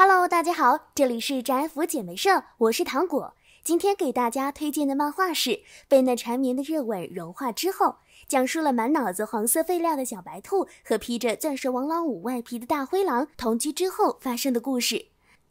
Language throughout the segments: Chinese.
Hello，大家好，这里是宅福姐妹社，我是糖果。今天给大家推荐的漫画是《被那缠绵的热吻融化之后》，讲述了满脑子黄色废料的小白兔和披着钻石王老五外皮的大灰狼同居之后发生的故事。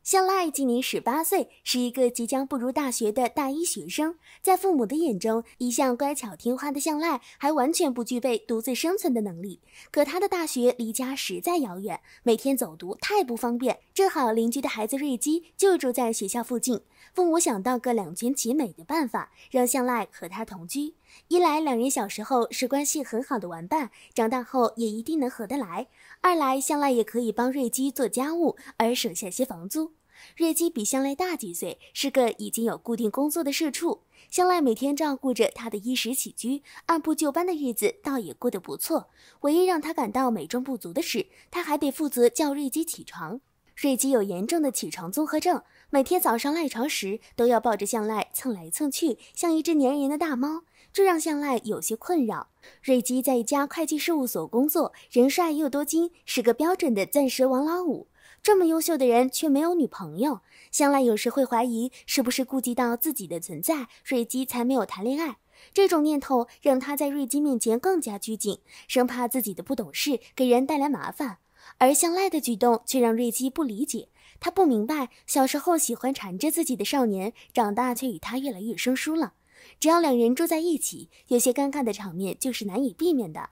向赖今年十八岁，是一个即将步入大学的大一学生。在父母的眼中，一向乖巧听话的向赖还完全不具备独自生存的能力。可他的大学离家实在遥远，每天走读太不方便。正好邻居的孩子瑞基就住在学校附近，父母想到个两全其美的办法，让向赖和他同居。一来两人小时候是关系很好的玩伴，长大后也一定能合得来；二来向赖也可以帮瑞基做家务，而省下些房租。瑞基比香奈大几岁，是个已经有固定工作的社畜。香奈每天照顾着他的衣食起居，按部就班的日子倒也过得不错。唯一让他感到美中不足的是，他还得负责叫瑞基起床。瑞基有严重的起床综合症，每天早上赖床时都要抱着香奈蹭来蹭去，像一只粘人的大猫，这让香奈有些困扰。瑞基在一家会计事务所工作，人帅又多金，是个标准的钻石王老五。这么优秀的人却没有女朋友，香奈有时会怀疑是不是顾及到自己的存在，瑞吉才没有谈恋爱。这种念头让他在瑞吉面前更加拘谨，生怕自己的不懂事给人带来麻烦。而香奈的举动却让瑞吉不理解，他不明白小时候喜欢缠着自己的少年，长大却与他越来越生疏了。只要两人住在一起，有些尴尬的场面就是难以避免的。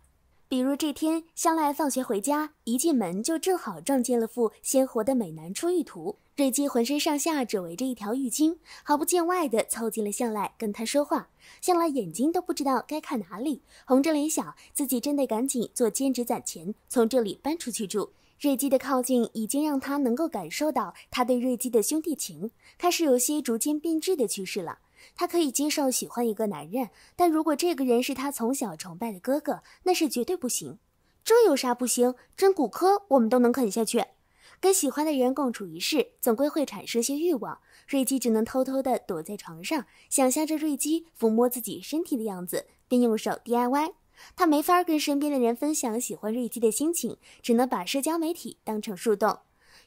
比如这天，香奈放学回家，一进门就正好撞见了幅鲜活的美男出浴图。瑞基浑身上下只围着一条浴巾，毫不见外的凑近了香奈跟他说话。香奈眼睛都不知道该看哪里，红着脸想自己真得赶紧做兼职攒钱，从这里搬出去住。瑞基的靠近已经让他能够感受到他对瑞基的兄弟情开始有些逐渐变质的趋势了。他可以接受喜欢一个男人，但如果这个人是他从小崇拜的哥哥，那是绝对不行。这有啥不行？真骨科我们都能啃下去。跟喜欢的人共处一室，总归会产生些欲望。瑞基只能偷偷地躲在床上，想象着瑞基抚摸自己身体的样子，并用手 DIY。他没法跟身边的人分享喜欢瑞基的心情，只能把社交媒体当成树洞。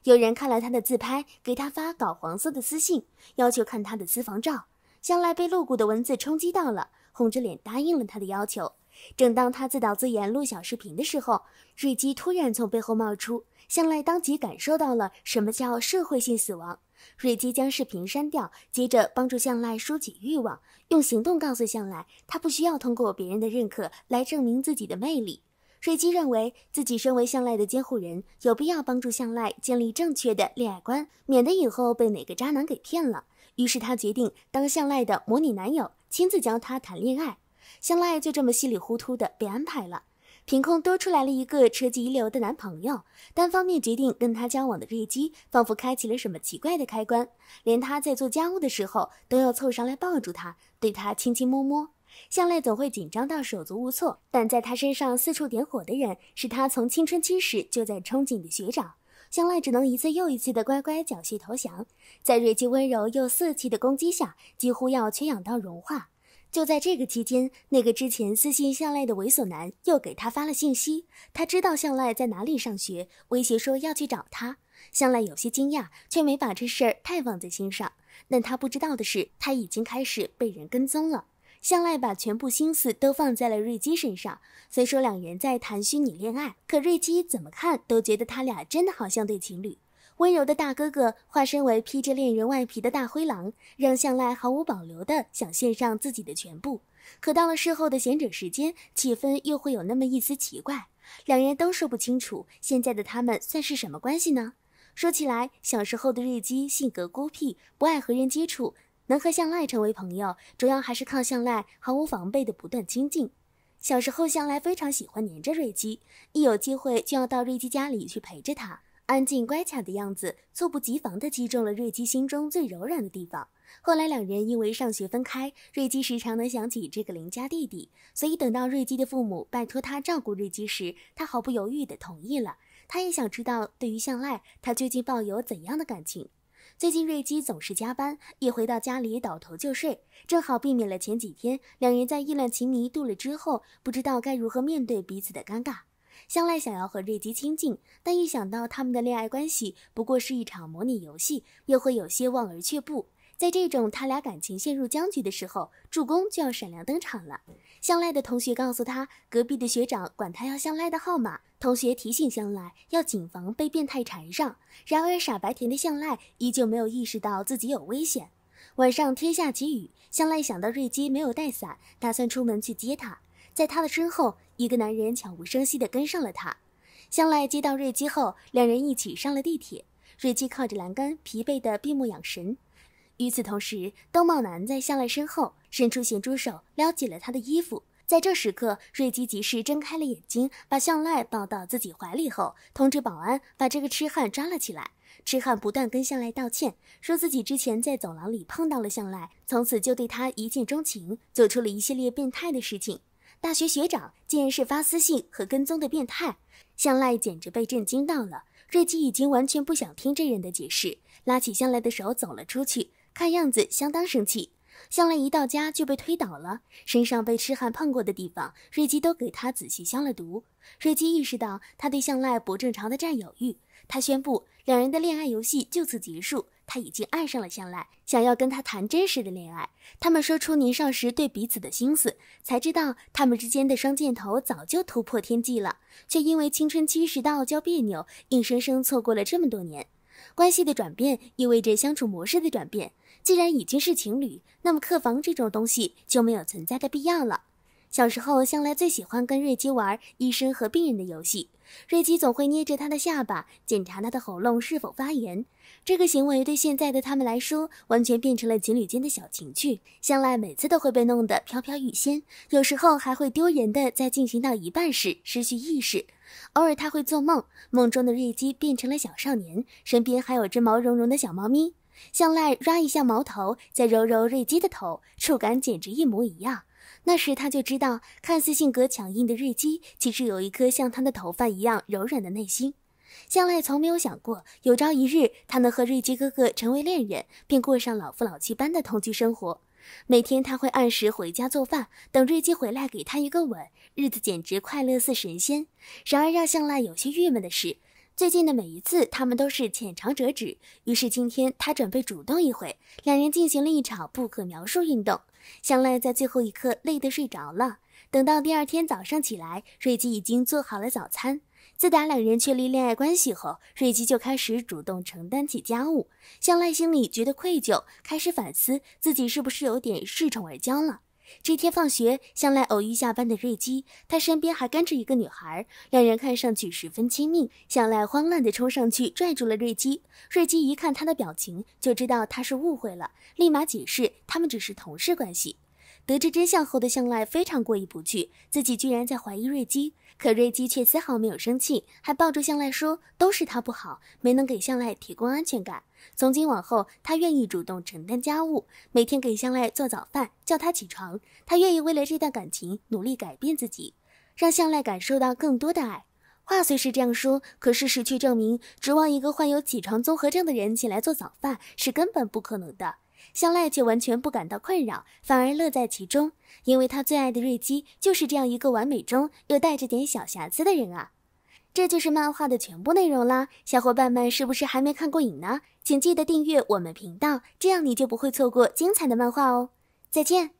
有人看了他的自拍，给他发搞黄色的私信，要求看他的私房照。向来被露骨的文字冲击到了，红着脸答应了他的要求。正当他自导自演录小视频的时候，瑞基突然从背后冒出，向来当即感受到了什么叫社会性死亡。瑞基将视频删掉，接着帮助向来收起欲望，用行动告诉向来，他不需要通过别人的认可来证明自己的魅力。瑞姬认为自己身为向赖的监护人，有必要帮助向赖建立正确的恋爱观，免得以后被哪个渣男给骗了。于是他决定当向赖的模拟男友，亲自教他谈恋爱。向赖就这么稀里糊涂的被安排了，凭空多出来了一个车技一流的男朋友，单方面决定跟他交往的瑞姬，仿佛开启了什么奇怪的开关，连他在做家务的时候都要凑上来抱住他，对他亲亲摸摸。向赖总会紧张到手足无措，但在他身上四处点火的人，是他从青春期时就在憧憬的学长。向赖只能一次又一次的乖乖缴械投降，在瑞基温柔又色气的攻击下，几乎要缺氧到融化。就在这个期间，那个之前私信向赖的猥琐男又给他发了信息，他知道向赖在哪里上学，威胁说要去找他。向赖有些惊讶，却没把这事儿太放在心上。但他不知道的是，他已经开始被人跟踪了。向来把全部心思都放在了瑞基身上。虽说两人在谈虚拟恋爱，可瑞基怎么看都觉得他俩真的好像对情侣。温柔的大哥哥化身为披着恋人外皮的大灰狼，让向来毫无保留的想献上自己的全部。可到了事后的闲者时间，气氛又会有那么一丝奇怪，两人都说不清楚现在的他们算是什么关系呢？说起来，小时候的瑞基性格孤僻，不爱和人接触。能和向赖成为朋友，主要还是靠向赖毫无防备的不断亲近。小时候，向赖非常喜欢黏着瑞基，一有机会就要到瑞基家里去陪着他，安静乖巧的样子，猝不及防地击中了瑞基心中最柔软的地方。后来，两人因为上学分开，瑞基时常能想起这个邻家弟弟，所以等到瑞基的父母拜托他照顾瑞基时，他毫不犹豫地同意了。他也想知道，对于向赖，他究竟抱有怎样的感情。最近瑞基总是加班，一回到家里倒头就睡，正好避免了前几天两人在意乱情迷度了之后，不知道该如何面对彼此的尴尬。香奈想要和瑞基亲近，但一想到他们的恋爱关系不过是一场模拟游戏，又会有些望而却步。在这种他俩感情陷入僵局的时候，助攻就要闪亮登场了。向来的同学告诉他，隔壁的学长管他要向来的号码。同学提醒向来要谨防被变态缠上。然而傻白甜的向来依旧没有意识到自己有危险。晚上天下起雨，向来想到瑞基没有带伞，打算出门去接他。在他的身后，一个男人悄无声息地跟上了他。向来接到瑞基后，两人一起上了地铁。瑞基靠着栏杆，疲惫地闭目养神。与此同时，兜帽男在向奈身后伸出咸猪手，撩起了他的衣服。在这时刻，瑞奇及时睁开了眼睛，把向赖抱到自己怀里后，通知保安把这个痴汉抓了起来。痴汉不断跟向赖道歉，说自己之前在走廊里碰到了向赖，从此就对他一见钟情，做出了一系列变态的事情。大学学长竟然是发私信和跟踪的变态，向赖简直被震惊到了。瑞奇已经完全不想听这人的解释，拉起向赖的手走了出去。看样子相当生气，向来一到家就被推倒了。身上被痴汉碰过的地方，瑞基都给他仔细消了毒。瑞基意识到他对向来不正常的占有欲，他宣布两人的恋爱游戏就此结束。他已经爱上了向来，想要跟他谈真实的恋爱。他们说出年少时对彼此的心思，才知道他们之间的双箭头早就突破天际了，却因为青春期时的傲娇别扭，硬生生错过了这么多年。关系的转变意味着相处模式的转变。既然已经是情侣，那么客房这种东西就没有存在的必要了。小时候，向来最喜欢跟瑞基玩医生和病人的游戏，瑞基总会捏着他的下巴，检查他的喉咙是否发炎。这个行为对现在的他们来说，完全变成了情侣间的小情趣。向来每次都会被弄得飘飘欲仙，有时候还会丢人的在进行到一半时失去意识。偶尔他会做梦，梦中的瑞基变成了小少年，身边还有只毛茸茸的小猫咪。向赖抓一下毛头，再揉揉瑞基的头，触感简直一模一样。那时他就知道，看似性格强硬的瑞基，其实有一颗像他的头发一样柔软的内心。向赖从没有想过，有朝一日他能和瑞基哥哥成为恋人，并过上老夫老妻般的同居生活。每天他会按时回家做饭，等瑞基回来给他一个吻，日子简直快乐似神仙。然而，让向赖有些郁闷的是。最近的每一次，他们都是浅尝辄止。于是今天，他准备主动一回。两人进行了一场不可描述运动。香奈在最后一刻累得睡着了。等到第二天早上起来，瑞吉已经做好了早餐。自打两人确立恋爱关系后，瑞吉就开始主动承担起家务。香奈心里觉得愧疚，开始反思自己是不是有点恃宠而骄了。这天放学，向来偶遇下班的瑞基，他身边还跟着一个女孩，两人看上去十分亲密。向来慌乱地冲上去拽住了瑞基，瑞基一看他的表情就知道他是误会了，立马解释他们只是同事关系。得知真相后的向来非常过意不去，自己居然在怀疑瑞基。可瑞基却丝毫没有生气，还抱住向赖说：“都是他不好，没能给向赖提供安全感。从今往后，他愿意主动承担家务，每天给向赖做早饭，叫他起床。他愿意为了这段感情努力改变自己，让向赖感受到更多的爱。”话虽是这样说，可事实却证明，指望一个患有起床综合症的人起来做早饭是根本不可能的。小赖却完全不感到困扰，反而乐在其中，因为他最爱的瑞基就是这样一个完美中又带着点小瑕疵的人啊！这就是漫画的全部内容啦，小伙伴们是不是还没看过瘾呢？请记得订阅我们频道，这样你就不会错过精彩的漫画哦！再见。